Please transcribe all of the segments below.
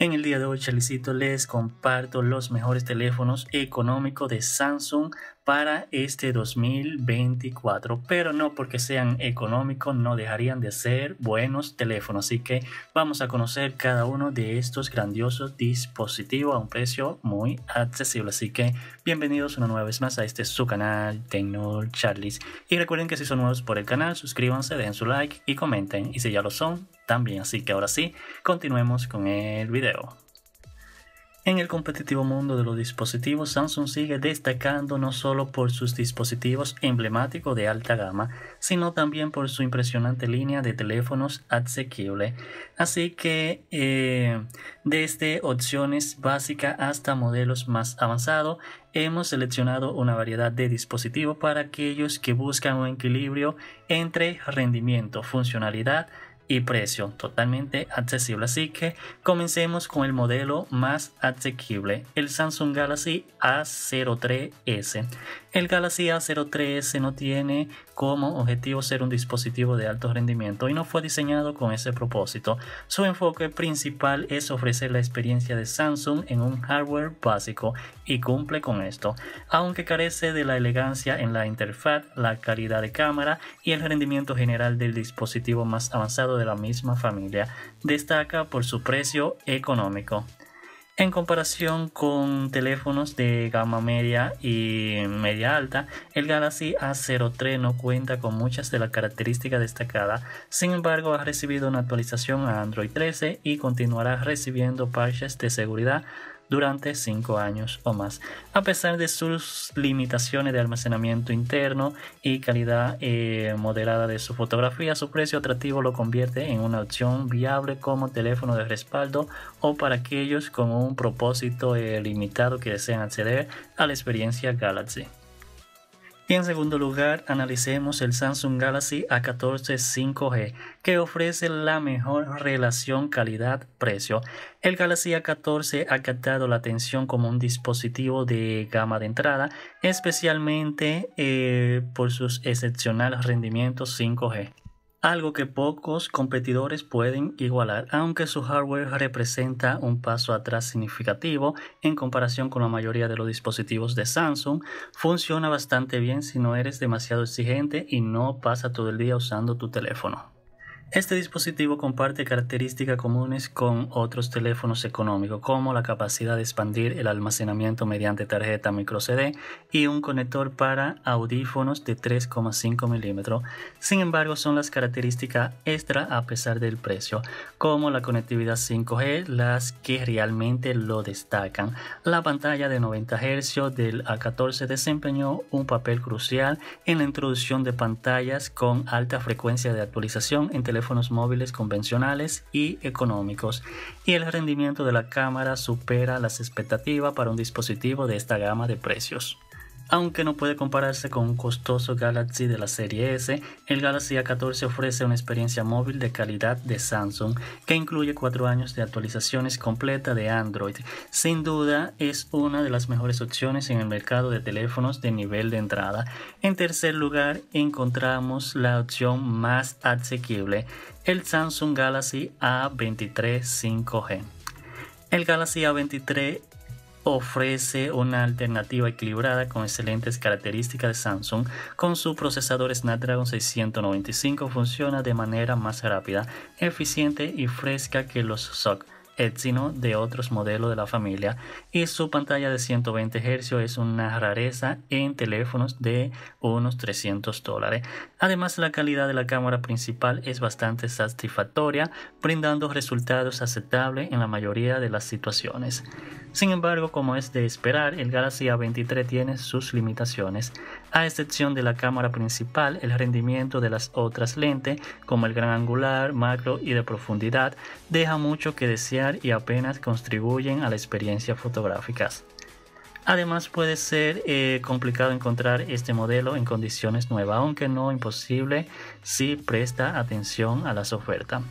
En el día de hoy, Chalicito, les comparto los mejores teléfonos económicos de Samsung para este 2024, pero no porque sean económicos, no dejarían de ser buenos teléfonos. Así que vamos a conocer cada uno de estos grandiosos dispositivos a un precio muy accesible. Así que bienvenidos una nueva vez más a este su canal Tecno Charlies. Y recuerden que si son nuevos por el canal, suscríbanse, dejen su like y comenten. Y si ya lo son, también. Así que ahora sí, continuemos con el video. En el competitivo mundo de los dispositivos, Samsung sigue destacando no solo por sus dispositivos emblemáticos de alta gama, sino también por su impresionante línea de teléfonos asequible. Así que eh, desde opciones básicas hasta modelos más avanzados, hemos seleccionado una variedad de dispositivos para aquellos que buscan un equilibrio entre rendimiento, funcionalidad, y precio totalmente accesible. Así que comencemos con el modelo más asequible, el Samsung Galaxy A03S. El Galaxy A03 no tiene como objetivo ser un dispositivo de alto rendimiento y no fue diseñado con ese propósito. Su enfoque principal es ofrecer la experiencia de Samsung en un hardware básico y cumple con esto, aunque carece de la elegancia en la interfaz, la calidad de cámara y el rendimiento general del dispositivo más avanzado de la misma familia. Destaca por su precio económico. En comparación con teléfonos de gama media y media alta, el Galaxy A03 no cuenta con muchas de las características destacadas, sin embargo ha recibido una actualización a Android 13 y continuará recibiendo parches de seguridad durante cinco años o más, a pesar de sus limitaciones de almacenamiento interno y calidad eh, moderada de su fotografía, su precio atractivo lo convierte en una opción viable como teléfono de respaldo o para aquellos con un propósito eh, limitado que desean acceder a la experiencia Galaxy. Y en segundo lugar, analicemos el Samsung Galaxy A14 5G, que ofrece la mejor relación calidad-precio. El Galaxy A14 ha captado la atención como un dispositivo de gama de entrada, especialmente eh, por sus excepcionales rendimientos 5G algo que pocos competidores pueden igualar, aunque su hardware representa un paso atrás significativo en comparación con la mayoría de los dispositivos de Samsung. Funciona bastante bien si no eres demasiado exigente y no pasa todo el día usando tu teléfono. Este dispositivo comparte características comunes con otros teléfonos económicos, como la capacidad de expandir el almacenamiento mediante tarjeta micro CD y un conector para audífonos de 3,5 milímetros. Sin embargo, son las características extra a pesar del precio, como la conectividad 5G, las que realmente lo destacan. La pantalla de 90 Hz del A14 desempeñó un papel crucial en la introducción de pantallas con alta frecuencia de actualización en teléfonos teléfonos móviles convencionales y económicos, y el rendimiento de la cámara supera las expectativas para un dispositivo de esta gama de precios. Aunque no puede compararse con un costoso Galaxy de la serie S, el Galaxy A14 ofrece una experiencia móvil de calidad de Samsung que incluye 4 años de actualizaciones completa de Android. Sin duda es una de las mejores opciones en el mercado de teléfonos de nivel de entrada. En tercer lugar encontramos la opción más asequible, el Samsung Galaxy A23 5G. El Galaxy A23 ofrece una alternativa equilibrada con excelentes características de Samsung. Con su procesador Snapdragon 695 funciona de manera más rápida, eficiente y fresca que los SOC sino de otros modelos de la familia y su pantalla de 120 Hz es una rareza en teléfonos de unos 300 dólares. Además la calidad de la cámara principal es bastante satisfactoria, brindando resultados aceptables en la mayoría de las situaciones. Sin embargo, como es de esperar, el Galaxy A23 tiene sus limitaciones. A excepción de la cámara principal, el rendimiento de las otras lentes, como el gran angular, macro y de profundidad, deja mucho que desear y apenas contribuyen a la experiencia fotográfica. Además puede ser eh, complicado encontrar este modelo en condiciones nuevas, aunque no imposible si presta atención a las ofertas.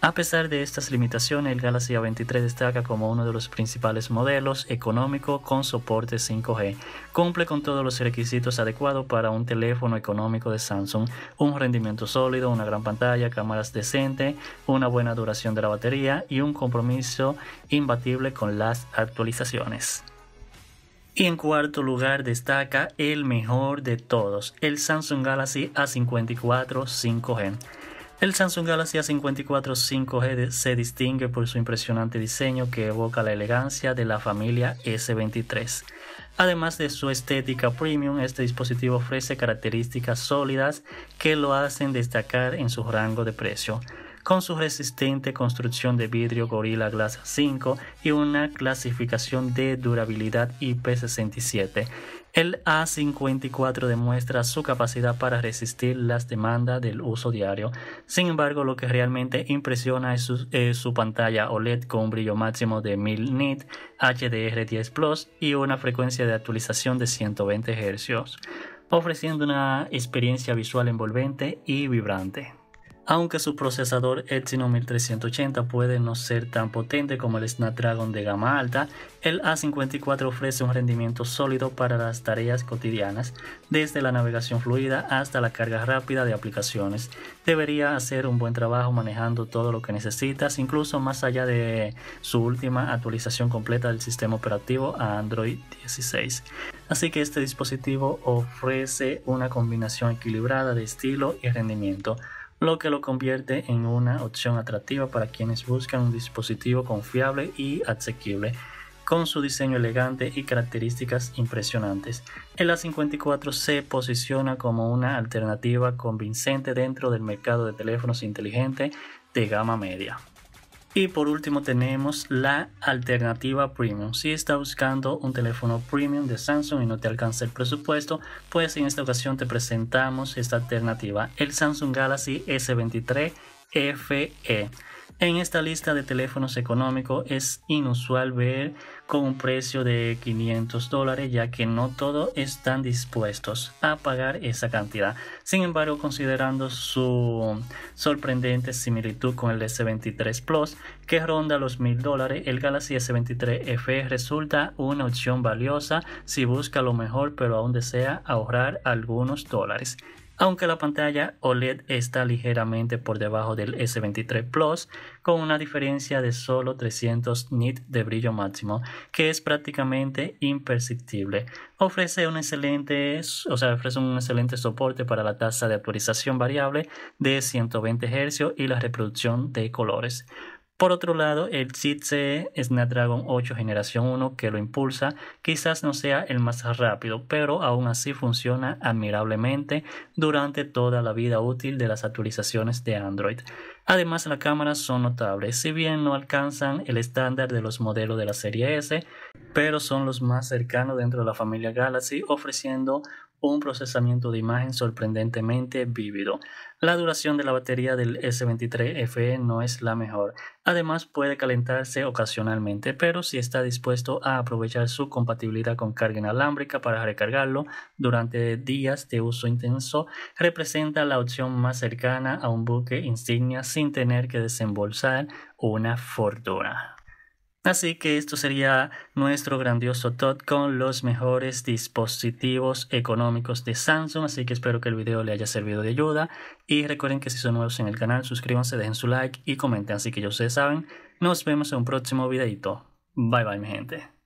A pesar de estas limitaciones, el Galaxy A23 destaca como uno de los principales modelos económicos con soporte 5G. Cumple con todos los requisitos adecuados para un teléfono económico de Samsung, un rendimiento sólido, una gran pantalla, cámaras decentes, una buena duración de la batería y un compromiso imbatible con las actualizaciones. Y en cuarto lugar destaca el mejor de todos, el Samsung Galaxy A54 5G. El Samsung Galaxy A54 5G se distingue por su impresionante diseño que evoca la elegancia de la familia S23. Además de su estética premium, este dispositivo ofrece características sólidas que lo hacen destacar en su rango de precio. Con su resistente construcción de vidrio Gorilla Glass 5 y una clasificación de durabilidad IP67, el A54 demuestra su capacidad para resistir las demandas del uso diario. Sin embargo, lo que realmente impresiona es su, pantalla OLED con un brillo máximo de 1000 nit, HDR10 Plus y una frecuencia de actualización de 120 Hz, ofreciendo una experiencia visual envolvente y vibrante aunque su procesador Exynos 1380 puede no ser tan potente como el Snapdragon de gama alta, el A54 ofrece un rendimiento sólido para las tareas cotidianas, desde la navegación fluida hasta la carga rápida de aplicaciones. Debería hacer un buen trabajo manejando todo lo que necesitas, incluso más allá de su última actualización completa del sistema operativo a Android 16. Así que este dispositivo ofrece una combinación equilibrada de estilo y rendimiento lo que lo convierte en una opción atractiva para quienes buscan un dispositivo confiable y asequible con su diseño elegante y características impresionantes. El A54 se posiciona como una alternativa convincente dentro del mercado de teléfonos inteligentes de gama media. Y por último tenemos la alternativa premium. Si está buscando un teléfono premium de Samsung y no te alcanza el presupuesto, pues en esta ocasión te presentamos esta alternativa, el Samsung Galaxy S23 FE. En esta lista de teléfonos económicos es inusual ver con un precio de 500 dólares ya que no todos están dispuestos a pagar esa cantidad. Sin embargo, considerando su sorprendente similitud con el S23 Plus que ronda los 1000 dólares, el Galaxy S23 FE resulta una opción valiosa si busca lo mejor pero aún desea ahorrar algunos dólares aunque la pantalla OLED está ligeramente por debajo del S23 Plus, con una diferencia de solo 300 nit de brillo máximo, que es prácticamente imperceptible. Ofrece un excelente, o sea, ofrece un excelente soporte para la tasa de actualización variable de 120 Hz y la reproducción de colores. Por otro lado, el ZTE Snapdragon 8 Generación 1 que lo impulsa quizás no sea el más rápido, pero aún así funciona admirablemente durante toda la vida útil de las actualizaciones de Android. Además, las cámaras son notables, si bien no alcanzan el estándar de los modelos de la serie S, pero son los más cercanos dentro de la familia Galaxy, ofreciendo un procesamiento de imagen sorprendentemente vívido. La duración de la batería del S23FE no es la mejor. Además puede calentarse ocasionalmente, pero si está dispuesto a aprovechar su compatibilidad con carga inalámbrica para recargarlo durante días de uso intenso, representa la opción más cercana a un buque insignia sin tener que desembolsar una fortuna. Así que esto sería nuestro grandioso TOT con los mejores dispositivos económicos de Samsung. Así que espero que el video le haya servido de ayuda. Y recuerden que si son nuevos en el canal, suscríbanse, dejen su like y comenten. Así que ya ustedes saben, nos vemos en un próximo videito. Bye bye mi gente.